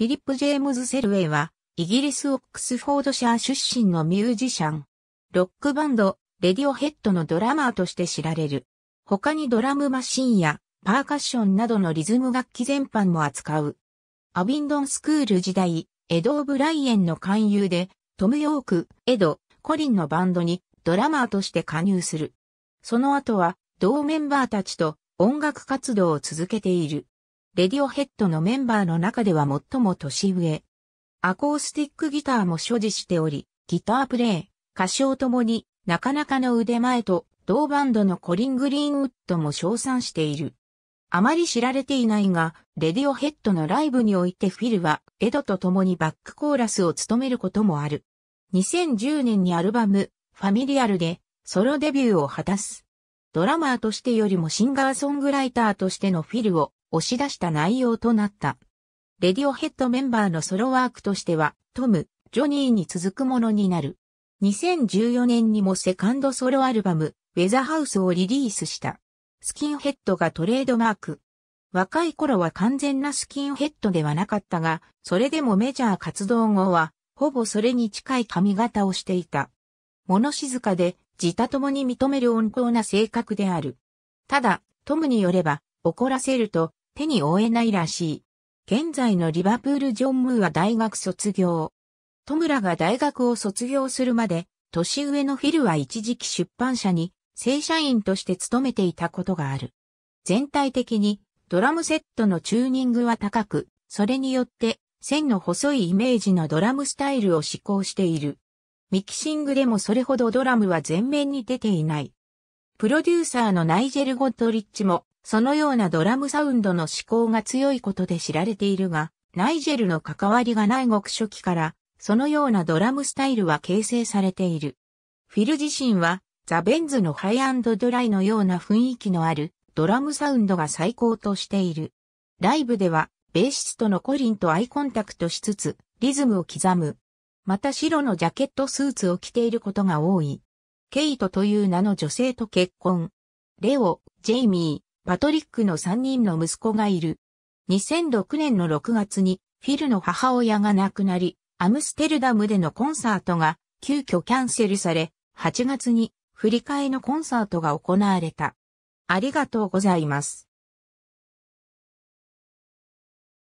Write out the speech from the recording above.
フィリップ・ジェームズ・セルウェイは、イギリス・オックスフォードシャー出身のミュージシャン。ロックバンド、レディオヘッドのドラマーとして知られる。他にドラムマシンやパーカッションなどのリズム楽器全般も扱う。アビンドンスクール時代、エド・オブライエンの勧誘で、トム・ヨーク、エド、コリンのバンドにドラマーとして加入する。その後は同メンバーたちと音楽活動を続けている。レディオヘッドのメンバーの中では最も年上。アコースティックギターも所持しており、ギタープレイ、歌唱ともになかなかの腕前と同バンドのコリン・グリーンウッドも称賛している。あまり知られていないが、レディオヘッドのライブにおいてフィルはエドと共にバックコーラスを務めることもある。2010年にアルバム、ファミリアルでソロデビューを果たす。ドラマーとしてよりもシンガーソングライターとしてのフィルを押し出した内容となった。レディオヘッドメンバーのソロワークとしては、トム、ジョニーに続くものになる。2014年にもセカンドソロアルバム、ウェザーハウスをリリースした。スキンヘッドがトレードマーク。若い頃は完全なスキンヘッドではなかったが、それでもメジャー活動後は、ほぼそれに近い髪型をしていた。物静かで、自他ともに認める温厚な性格である。ただ、トムによれば、怒らせると、手に負えないらしい。現在のリバプール・ジョン・ムーは大学卒業。トムラが大学を卒業するまで、年上のフィルは一時期出版社に正社員として勤めていたことがある。全体的にドラムセットのチューニングは高く、それによって線の細いイメージのドラムスタイルを施行している。ミキシングでもそれほどドラムは前面に出ていない。プロデューサーのナイジェル・ゴッドリッチもそのようなドラムサウンドの思考が強いことで知られているが、ナイジェルの関わりがない極初期から、そのようなドラムスタイルは形成されている。フィル自身は、ザ・ベンズのハイドライのような雰囲気のある、ドラムサウンドが最高としている。ライブでは、ベーシストのコリンとアイコンタクトしつつ、リズムを刻む。また白のジャケットスーツを着ていることが多い。ケイトという名の女性と結婚。レオ、ジェイミー、パトリックの3人の息子がいる。2006年の6月にフィルの母親が亡くなり、アムステルダムでのコンサートが急遽キャンセルされ、8月に振り替えのコンサートが行われた。ありがとうございます。